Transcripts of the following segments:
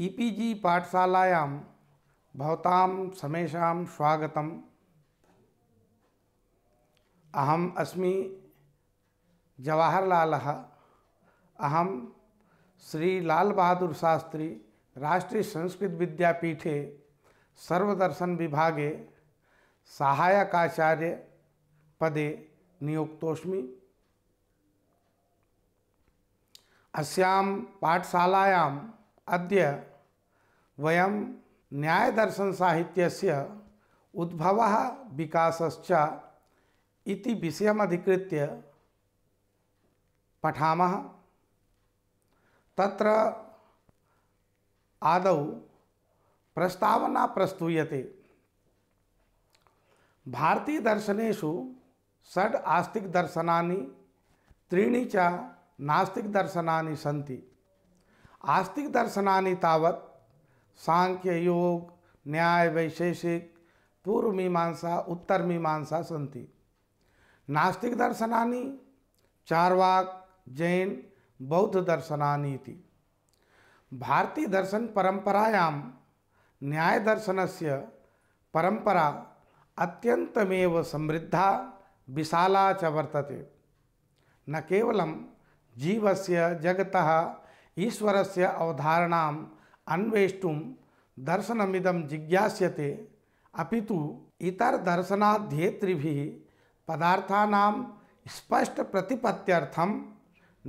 E P G पाठशालायां भवतां समेषां स्वागतम् अहम् अस्मि जवाहरलालः अहं श्रीलालबहादुरशास्त्री राष्ट्रीयसंस्कृतविद्यापीठे सर्वदर्शनविभागे सहायकाचार्यपदे नियोक्तोऽस्मि अस्यां पाठशालायाम् अद्य वयं न्यायदर्शनसाहित्यस्य उद्भवः विकासश्च इति विषयमधिकृत्य पठामः तत्र आदौ प्रस्तावना प्रस्तूयते भारतीयदर्शनेषु षड् आस्तिकदर्शनानि त्रीणि च नास्तिकदर्शनानि सन्ति आस्तिकदर्शनानि तावत् सांख्य योग न्याय वैशेषिक पूर्व मीमांसा उत्तर मीमांसा संति नास्तिक दर्शनानी चारवाक जैन बौद्ध दर्शनानी भारतीय दर्शन परंपरायाम न्याय दर्शनस्य परंपरा अत्यंतमेव समृद्धा विशाला च वर्तते न केवलं जीवस्य जगतः ईश्वरस्य अवधारणा अन्वेष्टुम दर्शनमिदम जिज्ञास्यते अपितु इतर दर्शनाध्येतृभि पदार्थानाम स्पष्ट प्रतिपत्त्यर्थम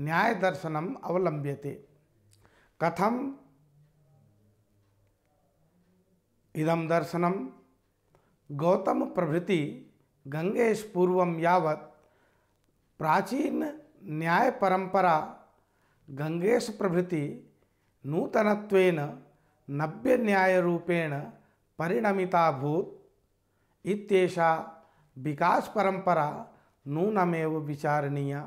न्याय दर्शनम अवलंब्यते कथम इदम दर्शनम गौतम प्रभृति गंगेश पूर्व यावत् प्राचीन न्याय परंपरा गंगेश प्रभृति नूतनत्वेन नव्यन्यायरूपेण परिणमिताभूत् इत्येषा विकासपरम्परा नूनमेव विचारणीया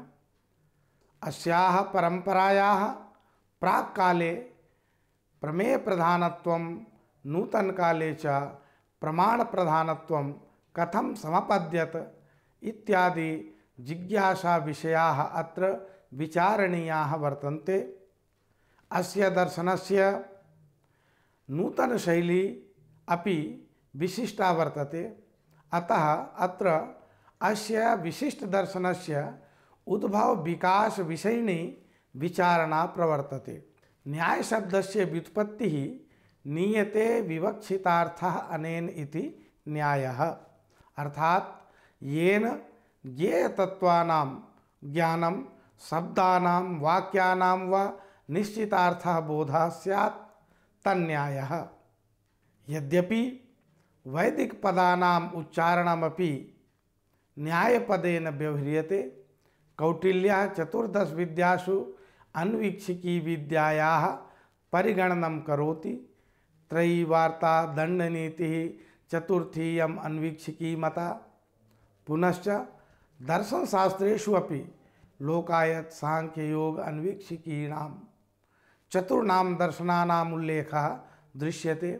अस्याः प्रमेय प्राक्काले नूतन काले च प्रमाण प्रमाणप्रधानत्वं कथम समपद्यत इत्यादि जिज्ञासाविषयाः अत्र विचारणीयाः वर्तन्ते अस्य दर्शनस्य नूतनशैली अपि विशिष्टा वर्तते अतः अत्र अस्य विकास उद्भवविकासविषयिणी विचारणा प्रवर्तते न्याय शब्दस्य व्युत्पत्तिः नीयते विवक्षितार्थः अनेन इति न्यायः अर्थात येन ज्ञेयतत्त्वानां ज्ञानं शब्दानां वाक्यानां वा निश्चितार्थ बोध सैत् तन्याय यद्यपि वैदिक पदानाम उच्चारणमपि न्यायपदेन व्यवह्रियते कौटिल्य चतुर्दश विद्यासु अन्वीक्षिकी विद्याया परिगणन करोति त्रयी वार्ता दंड नीति चतुर्थीयम अन्वीक्षिकी मता पुनश्च दर्शन शास्त्रेषु अपि लोकायत सांख्य योग अन्वीक्षिकीणाम चतुर्णाम दर्शनानाम उल्लेख दृश्यते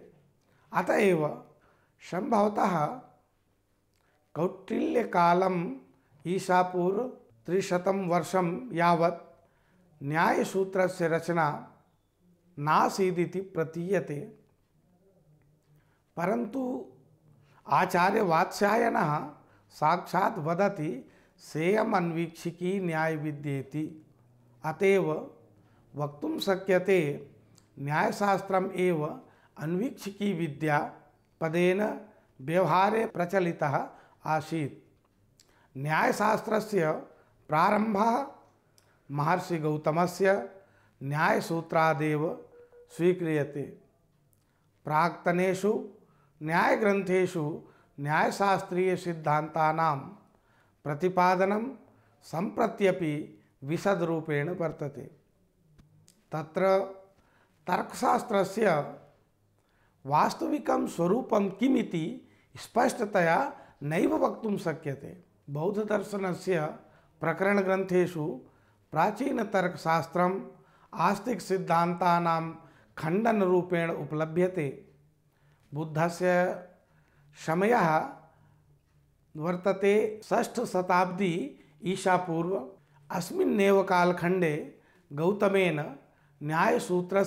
अतः एव संभवतः कौटिल्य कालम ईशापुर से रचना नासीदी प्रतीयते परंतु आचार्य वात्सायन साक्षा वदती सेयम न्याय विद्येती अतएव वक्त शक्यते न्यायशास्त्र अन्वीक्षिकी विद्या पदेन व्यवहारे प्रचलितः आसीत् न्यायशास्त्र प्रारंभ महर्षि गौतमस्य न्यायसूत्रादेव न्यायग्रंथु न्यायशास्त्रीय सिद्धांता प्रतिदन प्रतिपादनं सम्प्रत्यपि विशदरूपेण वर्तते तत्र तर्कशास्त्रस्य वास्तविकं स्वरूपं किमिति स्पष्टतया नैव वक्तुं शक्यते बौद्धदर्शनस्य प्रकरणग्रन्थेषु प्राचीनतर्कशास्त्रम् आस्तिकसिद्धान्तानां खण्डनरूपेण उपलभ्यते बुद्धस्य समयः वर्तते षष्ठशताब्दी ईशापूर्व अस्मिन्नेव कालखण्डे गौतमेन न्यायसूत्र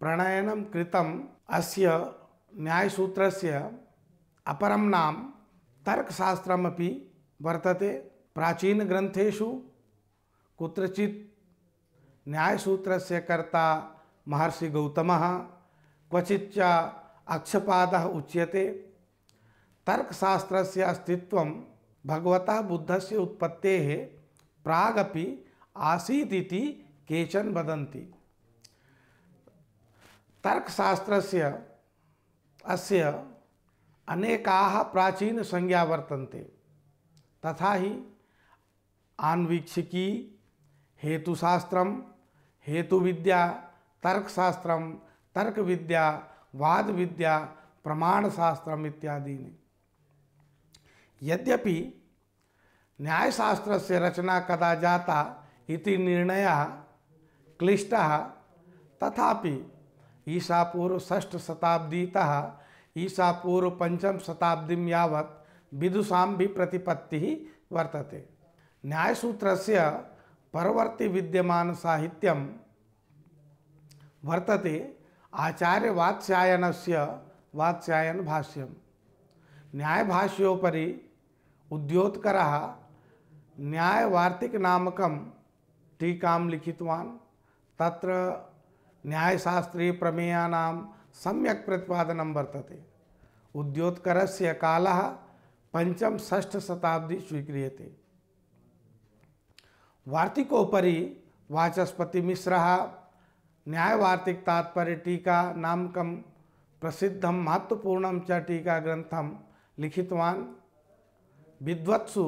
प्रणयन कृत अयसूत्र अपरम अपरं नाम तर्कशास्त्रमपि वर्तते प्राचीनग्रन्थेषु कुत्रचित् न्यायसूत्रस्य कर्ता महर्षिगौतमः क्वचिच्च अक्षपादः उच्यते तर्कशास्त्रस्य अस्तित्वं भगवतः बुद्धस्य उत्पत्तेः प्रागपि आसीत् आसीति केचन वदन्ति तर्कशास्त्रस्य अनेका प्राचीन संज्ञा वर्तन्ते तथा ही आन्वीक्षिकी हेतुशास्त्रम हेतुविद्या तर्क तर्कविद्या वाद विद्या प्रमाणशास्त्र इत्यादि यद्यपि न्यायशास्त्र रचना कदा जाता इति निर्णय क्लिष्ट तथापि ईशापूर्व षष्ठ शताब्दीतः ईशापूर्व पंचम शताब्दी यावत विदुषा भी प्रतिपत्ति वर्तते से परवर्ती विद्यमान साहित्यम वर्तते आचार्य से वात्स्यायन भाष्यम न्यायभाष्योपरी उद्योत्करः न्यायवातिकनामक टीका लिखित तत्र न्यायशास्त्रीयप्रमेयाणां उद्योत्क काल पंचम ष्ठ शताब्दी स्वीक्रीय स्वीक्रियते वार्तिकोपरि वाचस्पतिमिश्रः न्यायवार्तिकतात्पर्यटीका नामक प्रसिद्ध महत्वपूर्ण चीका ग्रंथ लिखित विद्वत्सु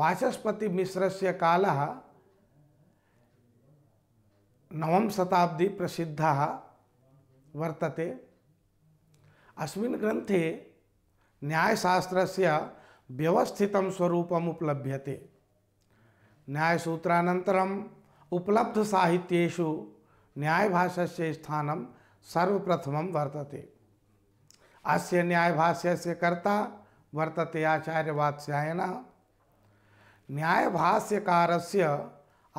वाचस्पतिमिश्रस्य कालः नवम शताब्दी प्रसिद्धा वर्तते अस्मिन् ग्रन्थे न्यायशास्त्रस्य व्यवस्थितं स्वरूपम् उपलभ्यते न्यायसूत्रानन्तरम् उपलब्धसाहित्येषु न्यायभाष्यस्य स्थानं सर्वप्रथमं वर्तते अस्य न्यायभाष्यस्य कर्ता वर्तते आचार्यवात्स्यायन न्यायभाष्यकारस्य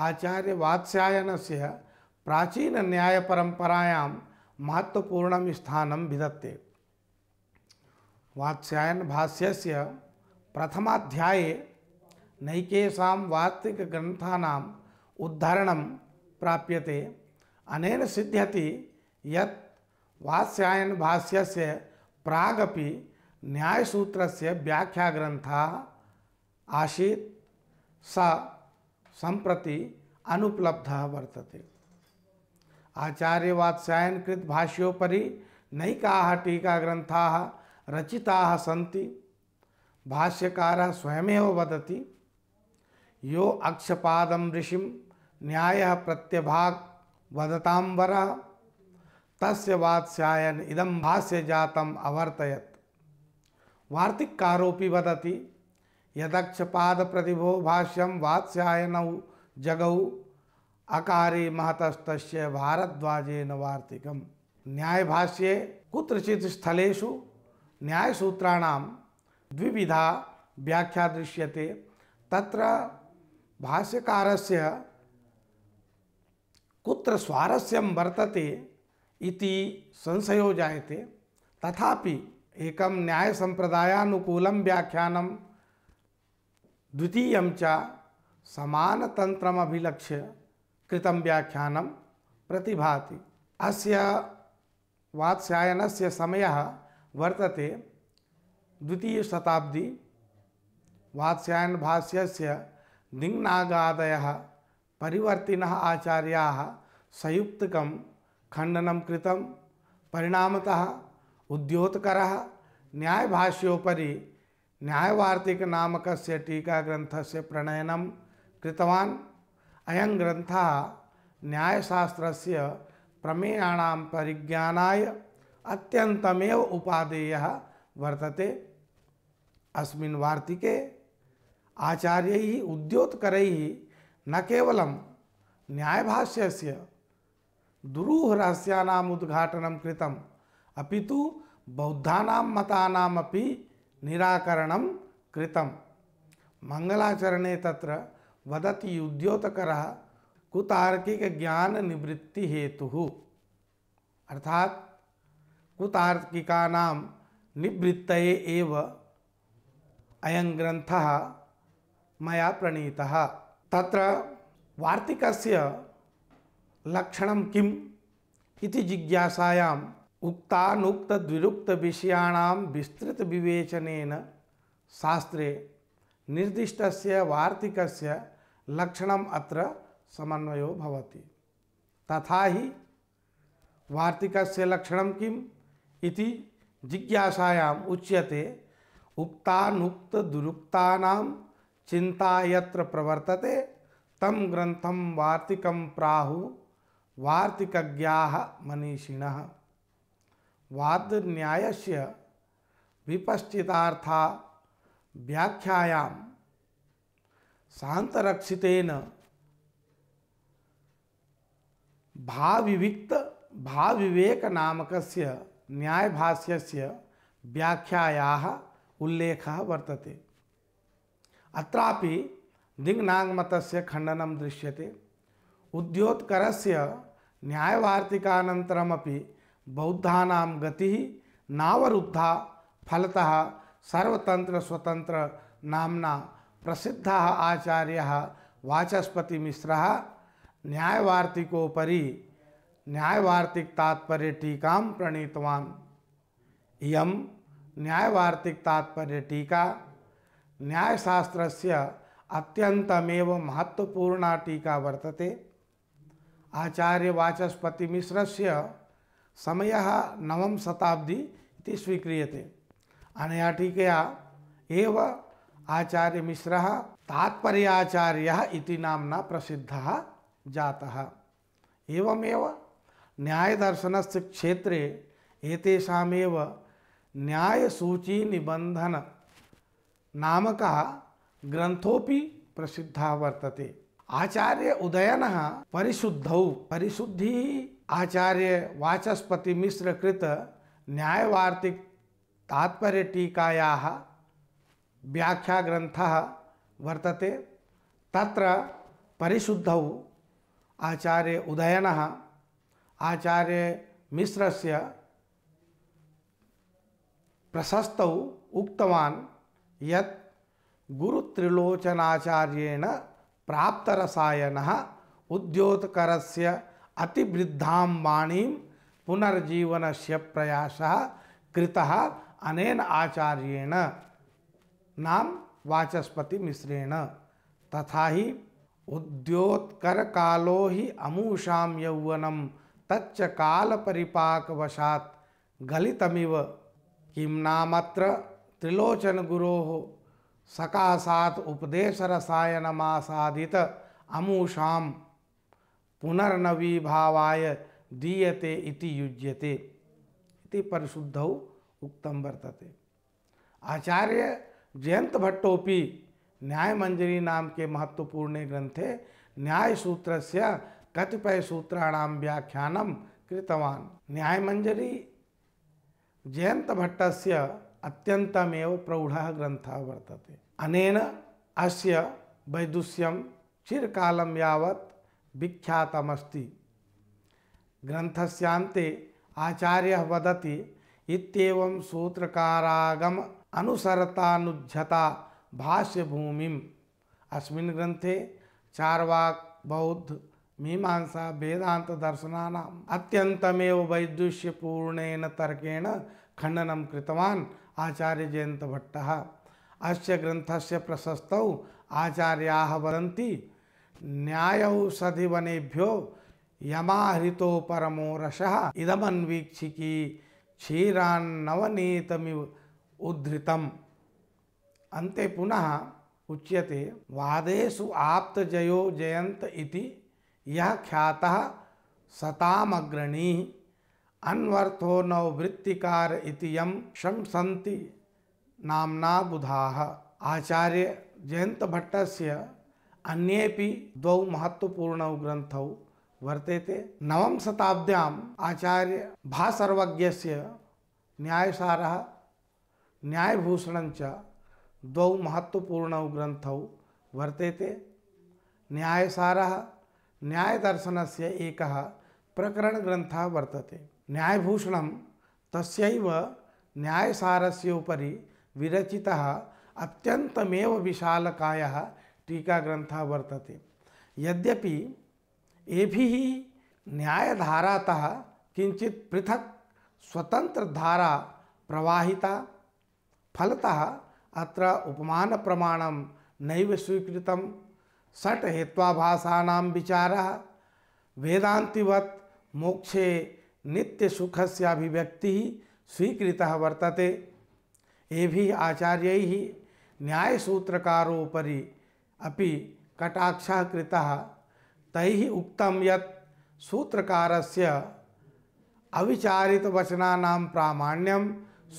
आचार्यवात्स्यायनस्य प्राचीन न्याय परंपरायां महत्वपूर्ण स्थान विधत्ते वात्स्यायन भाष्यस्य प्रथमाध्याये नैकेषां वात्विकग्रन्थानाम् उद्धरणं प्राप्यते अनेन सिद्ध्यति यत् वात्स्यायन भाष्यस्य प्रागपि से व्याख्याग्रन्थः आसीत् स सम्प्रति अनुपलब्ध वर्तते आचार्य वात्सायन कृत भाष्योपरि नैका टीका ग्रंथा रचिता सी भाष्यकार स्वयं वदति यो अक्षपाद ऋषि न्याय प्रत्यभाग वदतांबर तस्य वात्सायन इदम भाष्य जातम अवर्तयत वार्तिकारोपी वदति यदक्षपाद प्रतिभो भाष्यम वात्सायनौ जगौ अकारी महतस्त न्याय भाष्ये न्यायभाष्ये स्थलेशु न्याय सूत्राण द्विविधा व्याख्या दृश्य तत्र से कुत्र स्वारस्य वर्तते इति संशय जायते तथापि एकं न्यायसम्प्रदायानुकूलं व्याख्यानं द्वितीयं च समानतन्त्रमभिलक्ष्य कृत व्याख्यानं प्रतिभाति अस्य वात्स्यायनस्य समयः वर्तते से वात्स्यायनभाष्यस्य परिवर्ति आचार्या संयुक्त खंडन कृत परिणामत उद्योतक न्यायभाष्योपरी न्यायवातिकनामक टीकाग्रंथ से प्रणयन कृतवा अयं ग्रंथ न्यायशास्त्र से प्रमेयाण परिज्ञाय अत्यंतमेव उपादेय वर्तते अस्मिन् वार्तिके आचार्य उद्योतक न कवल न्यायभाष्य दुरूहरहस्यादाटन कृत अभी तो बौद्धा अपितु निराकरण मंगलाचरणे तत्र वदति युद्योतक कुतार्किक ज्ञान निवृत्ति हेतु अर्थात कुतार्किकानाम निवृत्त एव अयं ग्रन्थः मया प्रणीतः तत्र वार्तिकस्य लक्षणं किम् इति जिज्ञासायाम् उक्तानुक्तद्विरुक्तविषयाणां विस्तृतविवेचनेन शास्त्रे निर्दिष्टस्य वार्तिकस्य लक्षण अत्र समन्वय होती तथा ही वार्तिक लक्षणं किम् इति जिज्ञासायाम् उच्यते उक्तानुक्तदुरुक्तानां चिन्ता यत्र प्रवर्तते तम ग्रंथम वार्तिकं प्राहु वार्तिक मनीषिण वाद न्याय से विपश्चिता व्याख्यायां शांतरक्षितेन भाविविक्त भाविवेक नामकस्य न्यायभाष्यस्य व्याख्यायाः उल्लेखः वर्तते अत्रापि दिङ्नागमतस्य खण्डनं दृश्यते उद्योत्करस्य न्यायवार्तिकानन्तरमपि बौद्धानां गतिः नावरुद्धा फलतः सर्वतंत्र स्वतंत्र नामना प्रसिद्ध आचार्य वाचस्पति मिश्र न्यायवार्तिकोपरि न्यायवार्तिकतात्पर्य टीका प्रणीतवा इं न्यायवार्तिकतात्पर्य टीका न्यायशास्त्रस्य अत्यन्तमेव महत्वपूर्ण टीका वर्तते आचार्य वाचस्पति से समय नवम शताब्दी स्वीक्रीय अनया टीकया आचार्य मिश्र तात्पर्य आचार्य नामना प्रसिद्ध जाता एवमेव न्यायदर्शनस्य क्षेत्रे एतेषामेव न्यायसूचीनिबन्धन नामकः ग्रन्थोपि प्रसिद्ध वर्तते आचार्य उदयन परिशुद्ध परिशुद्धि आचार्य वाचस्पति मिश्र कृत न्यायवार्तिक तात्पर्य टीकाया व्याख्याग्रन्थः वर्तते तत्र परिशुद्धौ आचार्य उदयनः मिश्रस्य प्रशस्तौ उक्तवान् यत् गुरुत्रिलोचनाचार्येण प्राप्तरसायनः उद्योतकरस्य अतिवृद्धां वाणीं पुनर्जीवनस्य प्रयासः कृतः अनेन आचार्येण नाम वाचस्पति मिश्रेण तथा ही उद्योत्कर कालो ही अमूषा यौवनम तच्च काल परिपाक वशात गलितमिव किमनामत्र त्रिलोचन गुरो सकाशात उपदेश रसायनमासादित पुनर्नवी भावाय दीयते इति युज्यते इति परिशुद्धौ उक्तम वर्तते आचार्य जयंत भट्टोपी न्याय मंजरी नाम के महत्वपूर्ण ग्रंथे न्याय सूत्र से कतिपय सूत्राणाम व्याख्यानम कृतवान न्याय मंजरी जयंत से अत्यंतमेव प्रौढ़ ग्रंथ है अनेन अस्य वैदुष्यम चिरकालम यावत् विख्यातमस्ति ग्रंथस्यांते आचार्य वदति सूत्रकारागम अनुसरतानुझता भाष्यभूमि अस्मिन् ग्रंथे चार्वाक बौद्ध मीमांसा वेदांत दर्शना अत्यंतमेव वैदुष्यपूर्णेन तर्केण खंडन कृतवान् आचार्य जयंत भट्ट अस्य ग्रंथस्य प्रशस्तौ आचार्याः वदन्ति न्यायौषधिवनेभ्यो यमाहृतो परमो रसः इदमन्वीक्षिकी क्षीरान्नवनीतमिव उद्धृतम अन्ते पुनः उच्यते वादेशु आप्त जयो जयंत इति यह ख्याता सतामग्रणी अन्वर्थो नववृत्तिकार इति यम शंसन्ति नामना बुधा आचार्य जयंत भट्टस्य अन्येपि द्वौ महत्वपूर्णौ ग्रंथौ वर्तेते नवम शताब्द्याम आचार्य भासर्वज्ञस्य न्यायसारः न्यायभूषण दौ महत्वपूर्ण ग्रंथ वर्तेते न्यायसार न्यायदर्शन से एक प्रकरण ग्रंथ वर्तते न्यायभूषण तस्व न्यायसार से उपरी विरचिता अत्यंतमेव विशालकाय टीका वर्तते यद्यपि एभि न्यायधारातः किंचित पृथक स्वतंत्र धारा प्रवाहिता फलतः अत्र उपमानप्रमाणं नैव स्वीकृत सट हेत्वाभाषाणां विचार वेदान्तिवत् मोक्षे से अभिव्यक्ति स्वीकृत वर्तते एभिः आचार्य न्यायसूत्रकारोपरी अभी कटाक्ष कृतः तैः सूत्रकार यत् सूत्रकारस्य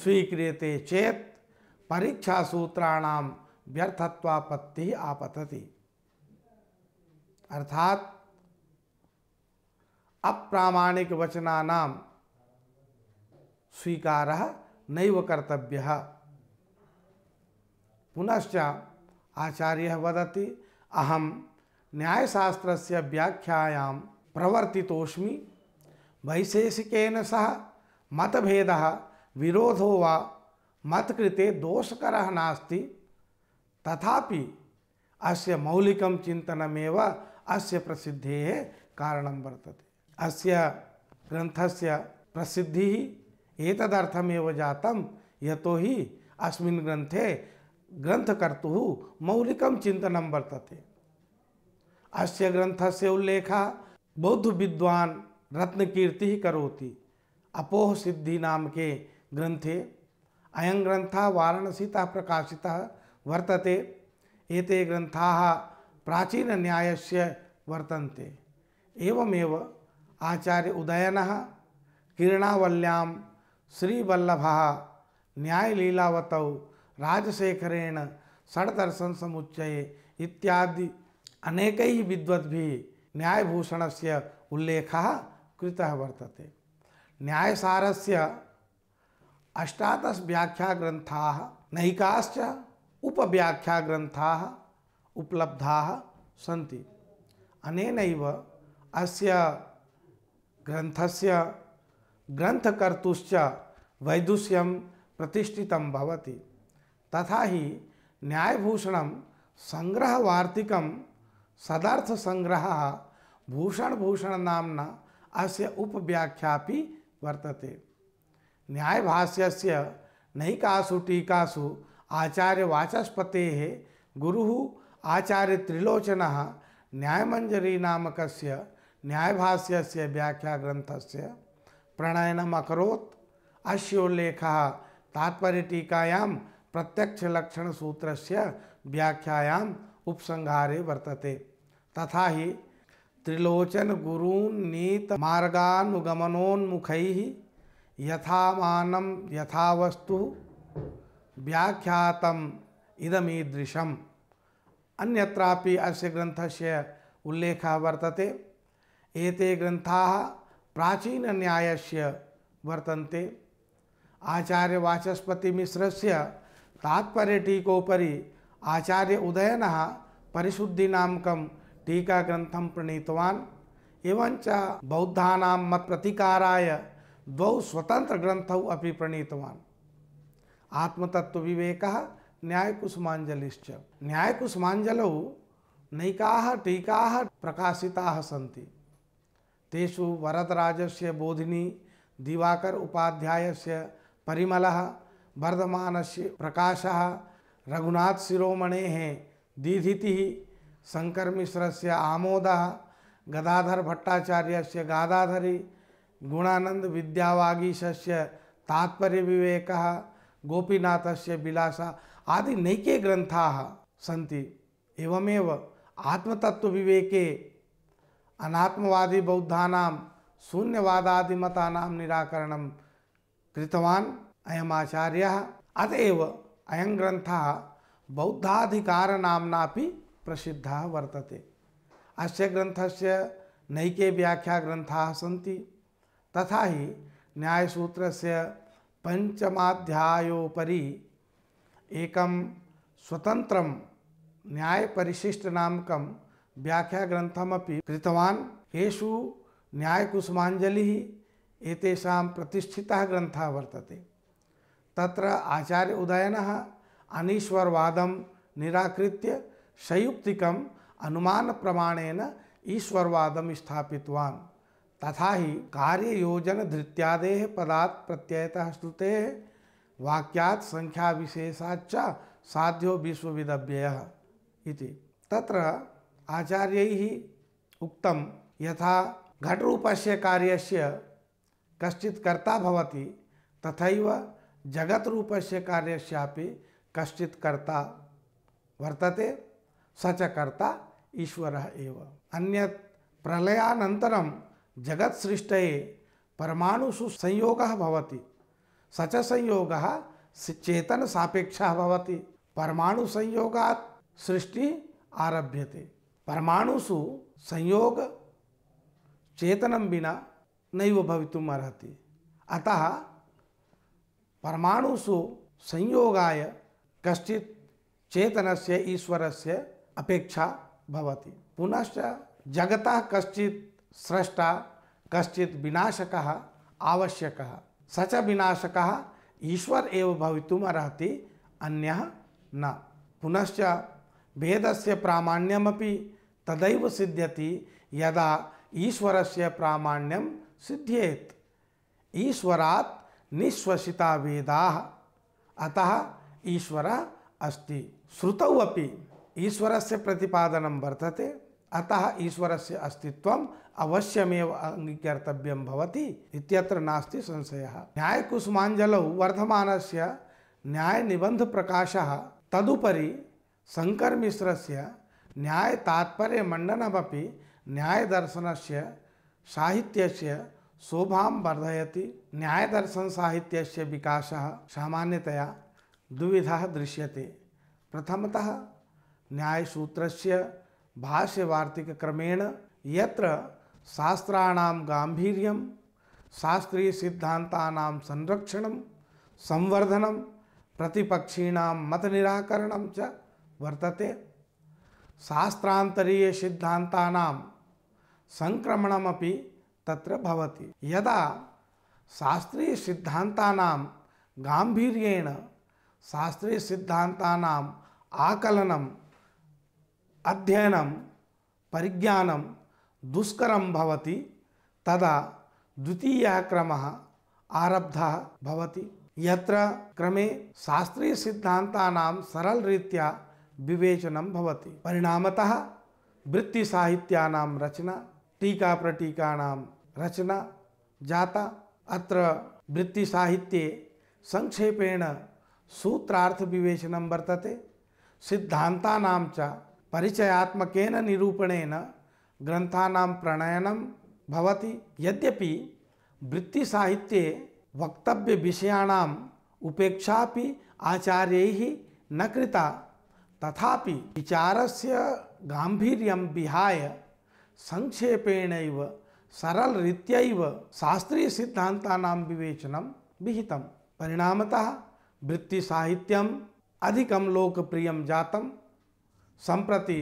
स्वीक्रीय चेत परीक्षा सूत्राण व्यर्थत्वापत्ति आपतति अर्थात अप्रामाणिक वचनानाम स्वीकार नैव कर्तव्य पुनश्च आचार्य वदति अहम न्यायशास्त्र व्याख्या प्रवर्तिस्मी वैशेषिकेन सह मतभेद विरोधो वा मत्कृते दोषकर नास्ति तथापि अस्य मौलिकं चिन्तनमेव अस्य प्रसिद्धेः कारणं वर्तते अस्य ग्रन्थस्य प्रसिद्धिः एतदर्थमेव जातं यतो हि अस्मिन् ग्रन्थे ग्रन्थकर्तुः मौलिकं चिन्तनं वर्तते अस्य ग्रन्थस्य उल्लेखः बौद्धविद्वान् रत्नकीर्तिः करोति अपोह सिद्धि नाम ग्रंथे अयं ग्रंथ वाराणसी प्रकाशि वर्तते एते प्राचीन न्याय से वर्तंते एवमेव आचार्य उदयन किरणावल्यां श्रीवल्लभ न्यायलीलावत राजशेखरेण षड्दर्शन समुच्चये इत्यादि अनेक विद्वद्भि न्यायभूषण से उल्लेख कृत वर्तते न्यायसारस्य अष्टादश व्याख्या ग्रंथा नैकाश्च उपव्याख्या ग्रंथा उपलब्धा सी अनेन अस्य से ग्रंथकर्तुश्च वैदुष्यम प्रतिष्ठित भवति तथा ही न्यायभूषण संग्रहवार्तिक सदर्थसंग्रह भूषण भूषण नामना अस्य उपव्याख्या वर्तते न्याय भाष्य से नैकासु टीकासु आचार्य वाचस्पते गुरु आचार्य त्रिलोचन न्यायमंजरी नामक न्यायभाष्य से व्याख्या ग्रंथ से प्रणयनम अकोत् अश्योल्लेख तात्पर्य टीकायां प्रत्यक्ष लक्षण सूत्र से व्याख्यायां उपसंहारे वर्तते तथा ही त्रिलोचन गुरून नीत मार्गानुगमनोन्मुख यथामानम यथा वस्तु व्याख्यातम इदमीदृशम अन्यत्रापि अस्य ग्रन्थस्य उल्लेखः वर्तते एते ग्रन्थाः प्राचीनन्यायस्य वर्तन्ते आचार्य वाचस्पति मिश्रस्य तात्पर्य टीकोपरि आचार्य उदयन परिशुद्धिनामकं टीकाग्रन्थं प्रणीतवान् बौद्धा बौद्धानां मत्प्रतिकाराय द्वौ स्वतंत्र ग्रंथौ अपि प्रणीतवान् आत्मतत्व विवेक न्यायकुसुमाजलिश्च न्यायकुसुमाजलौ नैका टीका प्रकाशिता सी तेषु वरदराजस्य बोधिनी दिवाकर उपाध्यायस्य परिमलः वर्धमानस्य प्रकाशः रघुनाथ शिरोमणेः दीधितिः शङ्करमिश्रस्य आमोदः गदाधर भट्टाचार्यस्य गादाधरी गुणानंद विद्यावागीशस्य शस्य तात्पर्य विवेक विलासा आदि नैके सन्ति एवमेव आत्मतत्व विवेके अनात्मवादी बौद्धानां शून्यवादादिमतानां निराकरणं कृतवान् अयमाचार्यः अत एव अयं ग्रन्थः बौद्धाधिकारनाम्नापि प्रसिद्धः वर्तते अस्य ग्रन्थस्य नैके व्याख्याग्रन्थाः सन्ति तथा ही न्यायसूत्र से पंचमाध्यायोपरी एक स्वतंत्र न्यायपरिशिष्ट नामक व्याख्याग्रंथमपि कृतवान् येषु न्यायकुसुमाजलि प्रतिष्ठिता ग्रंथ ग्रन्थः वर्तते तत्र आचार्य अनीश्वरवाद निराकृत संयुक्ति अनुमान प्रमाणेन ईश्वरवाद स्थापितवान् तथा ही कार्य योजन धृत्यादेह पदात प्रत्ययतः श्रुते वाक्यात संख्या विशेषाच साध्यो विश्वविदव्यय इति तत्र आचार्यैः उक्तं यथा घटरूपस्य कार्यस्य कश्चित् कर्ता भवति रूप से कार्य कश्चित् कर्ता वर्तते स च कर्ता ईश्वर एव अन्यत् प्रलयानन्तरं जगत सृष्टये परमाणुषु संयोगः भवति स चेतन सापेक्षा परमाणु संयोगा सृष्टि आरभ्य परमाणुषु संयोग चेतनं विना नैव भवितुम् अर्हति अतः परमाणुषु संयोगाय से ईश्वर से अपेक्षा पुनः जगता जगतः सृष्टा कश्चित विनाशक आवश्यक स च विनाशक ईश्वर एव भवितुमर्हति अन्य न पुनश्च भेदस्य प्रामाण्यमपि तदैव सिद्ध्यति यदा ईश्वरस्य प्रामाण्यम सिद्ध्येत ईश्वरात् निश्वसीता वेद अतः ईश्वर अस्ति श्रुतौ अपि ईश्वरस्य प्रतिपादनं वर्तते अतः ईश्वर से अस्तित्व अवश्यमेव अंगीकर्तव्यम नास्ति संशय न्याय वर्धम से न्याय निबंध प्रकाश तदुपरी शंकर मिश्र से से साहित्य शोभा वर्धयती न्याय साहित्य से विकास सामान्यतया द्विविधा दृश्यते प्रथमतः न्यायसूत्र से भाष्यवार्तिकक्रमेण यत्र शास्त्रीय गाम्भीर्यं संरक्षण संरक्षणं संवर्धनं मत निराकरण च वर्तते शास्त्रान्तरीयसिद्धान्तानां सङ्क्रमणमपि तत्र भवति यदा शास्त्रीयसिद्धान्तानां गाम्भीर्येण शास्त्रीयसिद्धान्तानाम् आकलनं अध्ययन परज्ञान दुष्करं तदा तदा क्रम आरब्ध आरब्धः भवति यत्र क्रमे शास्त्रीयसिद्धान्तानां सरलरीत्या विवेचनं भवति परिणामतः वृत्तिसाहित्यानां रचना टीका प्रटीका रचना जाता अत्र वृत्तिसाहित्ये संक्षेपेण सूत्रार्थ विवेचन वर्तते सिद्धांता च परिचयात्मकेन निरूपणेन ग्रंथानां प्रणयनं भवति यद्यपि वृत्तिसाहित्ये वक्तव्यविषयाणाम् उपेक्षापि आचार्यैः न कृता तथापि विचारस्य गाम्भीर्यं विहाय संक्षेपेणैव सरलरीत्यैव शास्त्रीयसिद्धान्तानां विवेचनं विहितं परिणामतः वृत्तिसाहित्यम् अधिकं लोकप्रियं जातं संप्रति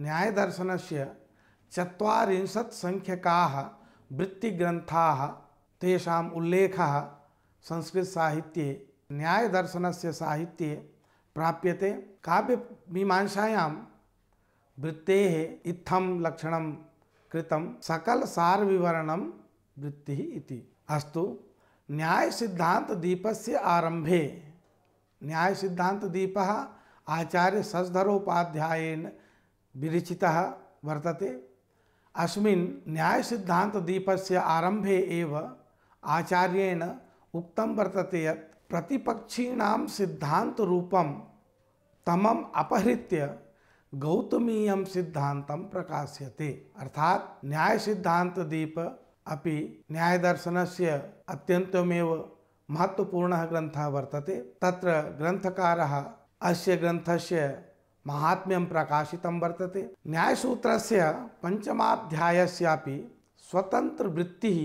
से चत्वारिंशत् वृत्तिग्रंथा उल्लेख संस्कृत उल्लेखः संस्कृतसाहित्ये न्यायदर्शनस्य साहित्ये प्राप्यते काव्यमीमांसायां वृत्तेः इत्थं लक्षणं कृतं सकलसारविवरणं वृत्तिः इति आरंभे न्याय सिद्धांत न्यायसिद्धान्तदीपः आचार्य सजधरोपाध्याय विरचिता वर्तते अस्मिन् न्यायसिद्धान्तदीपस्य से एव आचार्येण उक्तं वर्तते यत् प्रतिपक्षीणां सिद्धान्तरूपं तमम् अपहृत्य गौतमीयं सिद्धान्तं प्रकाश्यते अर्थात् न्यायसिद्धान्तदीप अपि न्यायदर्शनस्य अत्यन्तमेव महत्त्वपूर्णः ग्रन्थः वर्तते तत्र ग्रन्थकारः अस्य ग्रंथस्य महात्म्यं प्रकाशितं वर्तते न्यायसूत्रस्य पञ्चमाध्यायस्यापि स्वतन्त्रवृत्तिः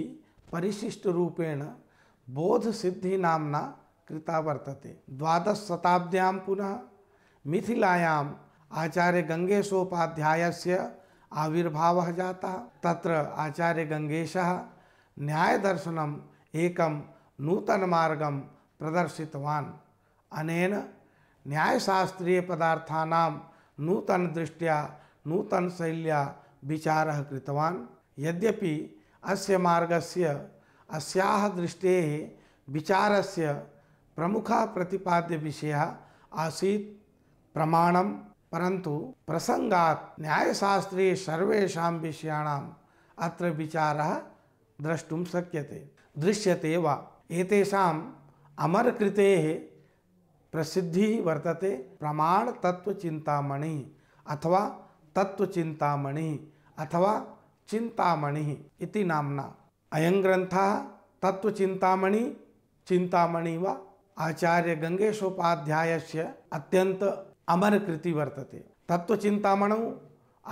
परिशिष्टरूपेण बोधसिद्धिनाम्ना कृता वर्तते द्वादशशताब्द्यां पुनः मिथिलायाम् आचार्य गङ्गेशोपाध्यायस्य आविर्भावः जातः तत्र आचार्य गङ्गेशः न्यायदर्शनम् एकं नूतनमार्गं प्रदर्शितवान् अनेन न्यायशास्त्रीय पदार्थानां नूतन शैलिया विचार कृतवान् यद्यपि अस्य मार्गस्य अस्याः दृष्टेः विचारस्य प्रमुखः विषय आसीत् प्रमाणं परन्तु प्रसंगा न्यायशास्त्रीय सर्वेषां विषयाणाम् अत्र विचारः द्रष्टुं शक्यते दृश्यते वा एतेषाम् अमरकृतेः प्रसिद्धि वर्तते प्रमाण तत्व चिंतामणि अथवा तत्व चिंतामणि अथवा चिंतामणि इति नामना अयं ग्रंथ तत्व चिंतामणि चिंतामणि व आचार्य से अत्यंत अमर कृति वर्तते तत्व चिंतामण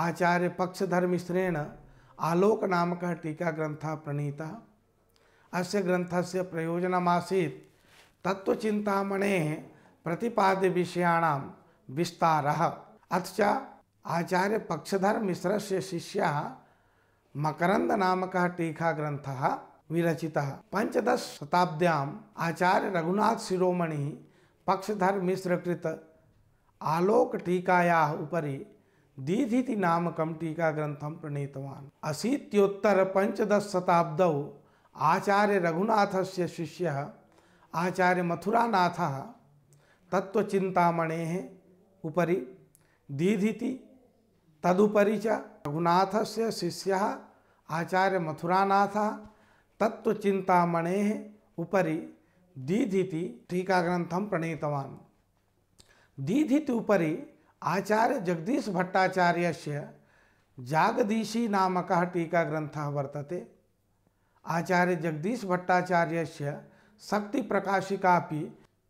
आचार्य पक्षधर मिश्रेण आलोक नामक टीका ग्रंथ प्रणीता अस्य ग्रंथस्य तत्व चिंतामणे प्रतिपाद्य विषयाणाम विस्तार अथच आचार्य पक्षधर मिश्र से शिष्य मकरंद नामक टीका ग्रंथ विरचि पंचदश शताब्द्याम आचार्य रघुनाथ शिरोमणि पक्षधर मिश्र कृत आलोक टीकाया उपरि पंचदश शताब्द आचार्य रघुनाथ से शिष्य आचार्य मथुरानाथ तत्वचितामणे उपरी दीधिति तदुपरी चघुनाथ से शिष्य आचार्य मथुरानाथ तत्वचितामणे उपरी दीधिति टीका ग्रंथम प्रणीतवान उपरी आचार्य जगदीश भट्टाचार्य से जागदीशी नामक टीका ग्रंथ वर्तते आचार्य जगदीश भट्टाचार्य शक्ति प्रकाशिका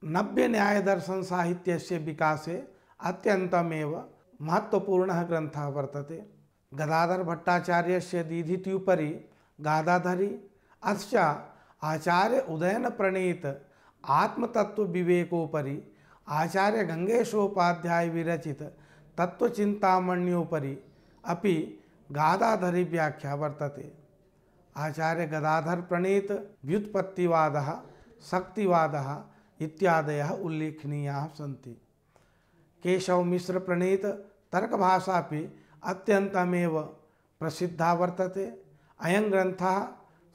नव्य न्याय साहित्य से विकासे अत्यंतमेव महत्वपूर्ण ग्रंथ वर्तते गदाधर भट्टाचार्य से गादाधरी अश्च आचार्य उदयन प्रणीत आत्मतत्व आचार्य गंगेशोपाध्याय विरचित तत्वचिंतामण्योपरि अपि गादाधरी व्याख्या वर्तते आचार्य गदाधर प्रणीत व्युत्पत्तिवाद शक्तिवाद इत्यादय उल्लेखनीय सी केशव मिश्र प्रणीत तर्क भाषा भी अत्यन्तमेव प्रसिद्धा वर्तते अयं ग्रन्थः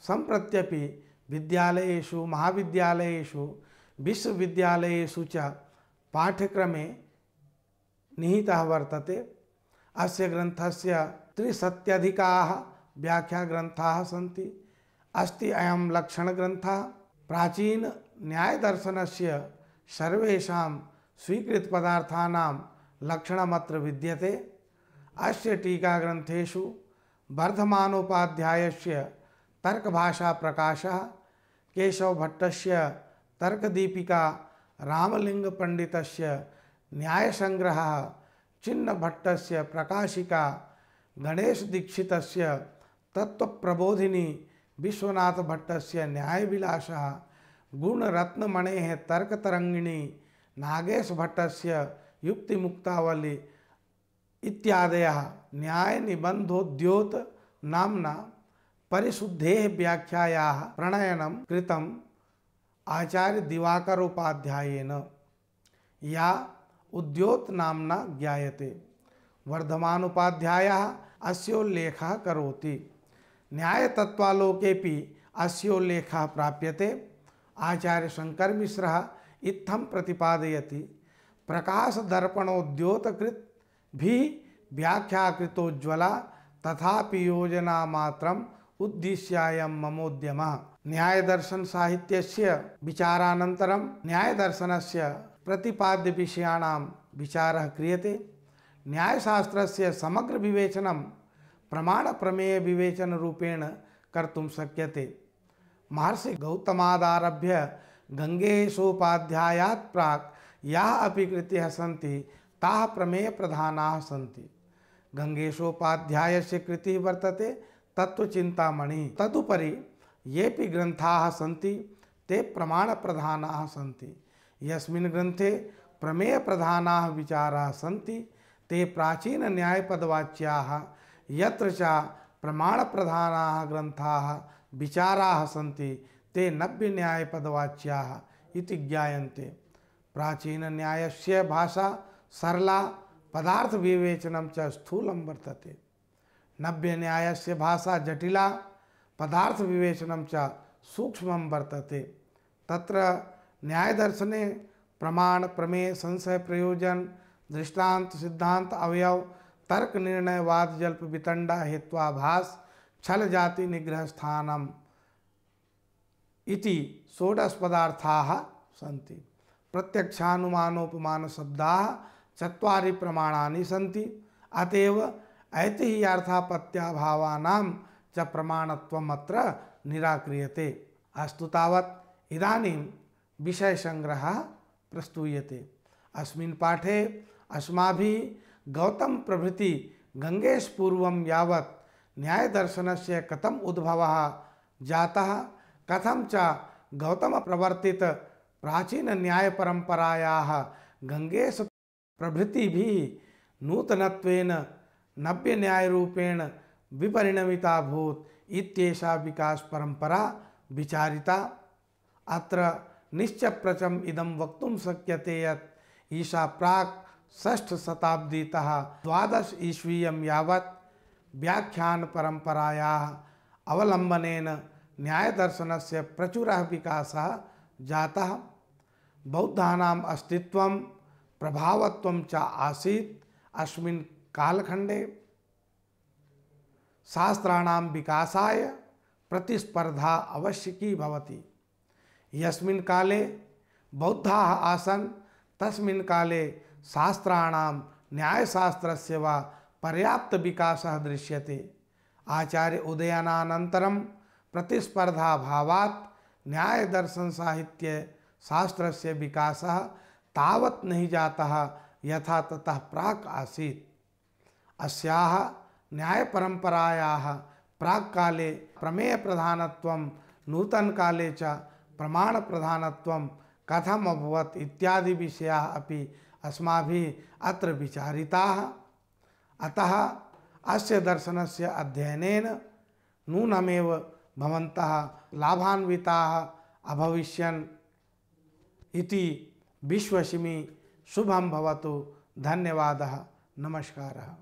सम्प्रत्यपि विद्यालयेषु महाविद्यालयेषु विश्वविद्यालयेषु च पाठ्यक्रमे निहितः वर्तते अस्य ग्रन्थस्य त्रिसत्यधिकाः व्याख्याग्रन्थाः सी अस्ति अयं लक्षणग्रन्थः प्राचीन न्यायदर्शन से सर्वेशा स्वीकृत पदार्थाना लक्षणमत्र विद्यते अस्य टीका ग्रंथेशु वर्धमानोपाध्याय से भाषा प्रकाश केशव भट्ट तर्कदीपिका रामलिंग पंडित न्याय संग्रह चिन्ह भट्ट प्रकाशिका गणेश दीक्षित तत्व प्रबोधिनी विश्वनाथ भट्ट न्याय न्यायविलास गुण रत्न मणे है तर्क तरंगिणी नागेश भट्टस्य युक्ति मुक्तावली इत्यादय न्याय निबंधोद्योत नामना परिशुद्धे व्याख्याया प्रणयन कृत आचार्य दिवाकर उपाध्यायन या उद्योत नामना ज्ञायते वर्धमान उपाध्याय अस्योल्लेख करोति तत्वालोके अस्योल्लेख प्राप्यते आचार्य शंकर मिश्र इत्थम प्रतिपादयति प्रकाश दर्पणोद्योतकृत भी व्याख्याकृतोज्ज्वला तथा योजना मात्रम उद्देश्यायम ममोद्यम न्याय दर्शन साहित्य विचारानंतरम न्याय दर्शन से प्रतिपाद्य विषयाण विचार क्रियते न्यायशास्त्र से समग्र विवेचन प्रमाण प्रमेय विवेचन रूपेण कर्तुम शक्यते महर्षि गौतमादारभ्य गंगेशोपाध्यायात् प्राक या कृत्य सी ता प्रमेय प्रधान सी गंगेशोपाध्याय से कृति वर्तते तत्वचितामणि तदुपरी ये ग्रंथा सी ते प्रमाण प्रधाना सी यस्मिन् प्रमेय प्रधान विचारा सी ते प्राचीन न्यायपदवाच्या प्रमाण प्रधान ग्रंथा विचारा सी ते नव्य न्याय पदवाच्या इति ज्ञायन्ते प्राचीन न्यायस्य भाषा सरला पदार्थ विवेचनम च स्थूलम वर्तते नव्य न्यायस्य भाषा जटिला पदार्थ विवेचनम च सूक्ष्म वर्तते तत्र न्यायदर्शने प्रमाण प्रमेय संशय प्रयोजन दृष्टांत सिद्धांत अवयव तर्क निर्णय वाद जल्प वितंडा हेत्वाभास छल जाति निग्रह स्थानम इति षोडश पदार्था सन्ति प्रत्यक्षानुमानोपमान शब्दा चुरी प्रमाणा सी अतएव ऐतिह्यार्थापत्याभावाना च प्रमाणत्वमत्र निराक्रियते अस्तु तावत् इदानीं विषयसङ्ग्रहः प्रस्तूयते अस्मिन् पाठे अस्म गौतम प्रभृति गंगेश पूर्व यावत् न्यायदर्शन से कथम उद्भव जाता कथम च गौतम प्रवर्तित प्राचीन न्याय परंपराया गंगेश प्रभृति भी नूतनत्वेन नव्य न्याय रूपेण विपरिणमिता भूत इत्येषा विकास परंपरा विचारिता अत्र निश्चप्रचम इदम वक्त शक्य ईशा प्राक षष्ठ शताब्दीतः द्वादश ईस्वीयं यावत् व्याख्यान परंपराया अवलंबन न्यायदर्शन से प्रचुर विकास जाता बौद्धा अस्तिव प्रभाव आसी अस्मिन् कालखंडे शास्त्राण विकासाय प्रतिस्पर्धा आवश्यकी होती यस्मिन् काले बौद्धाः आसन् तस्मिन् काले शास्त्राणाम वा पर्याप्त विकास दृश्य दृश्यते आचार्य उदयनानन्तरं प्रतिस्पर्धाभावात् शास्त्र से विकास तावत् नहीं जाता यथा ततः प्राक् प्राक काले प्रमेय प्रधान नूतन काले च प्रमाण प्रधान कथम अभवत इत्यादि विषया अभी अस्माभिः अत्र विचारिताः अतः अस्य दर्शनस्य अध्ययनेन नूनमेव भवन्तः लाभान्विताः अभविष्यन् इति विश्वसिमि शुभं भवतु धन्यवादः नमस्कारः